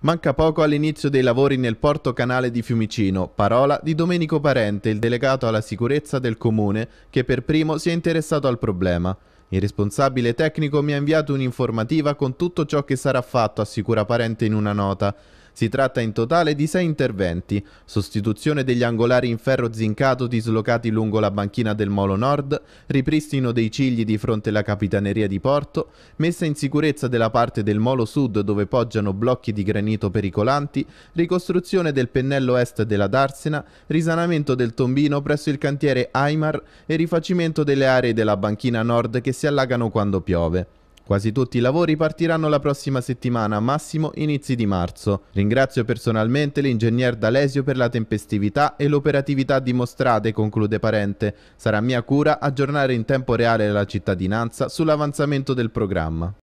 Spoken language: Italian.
Manca poco all'inizio dei lavori nel porto canale di Fiumicino, parola di Domenico Parente, il delegato alla sicurezza del comune, che per primo si è interessato al problema. Il responsabile tecnico mi ha inviato un'informativa con tutto ciò che sarà fatto, assicura Parente in una nota. Si tratta in totale di sei interventi, sostituzione degli angolari in ferro zincato dislocati lungo la banchina del Molo Nord, ripristino dei cigli di fronte alla Capitaneria di Porto, messa in sicurezza della parte del Molo Sud dove poggiano blocchi di granito pericolanti, ricostruzione del pennello est della Darsena, risanamento del tombino presso il cantiere Aimar e rifacimento delle aree della banchina nord che si allagano quando piove. Quasi tutti i lavori partiranno la prossima settimana, massimo inizi di marzo. Ringrazio personalmente l'ingegner D'Alesio per la tempestività e l'operatività dimostrate, conclude Parente. Sarà mia cura aggiornare in tempo reale la cittadinanza sull'avanzamento del programma.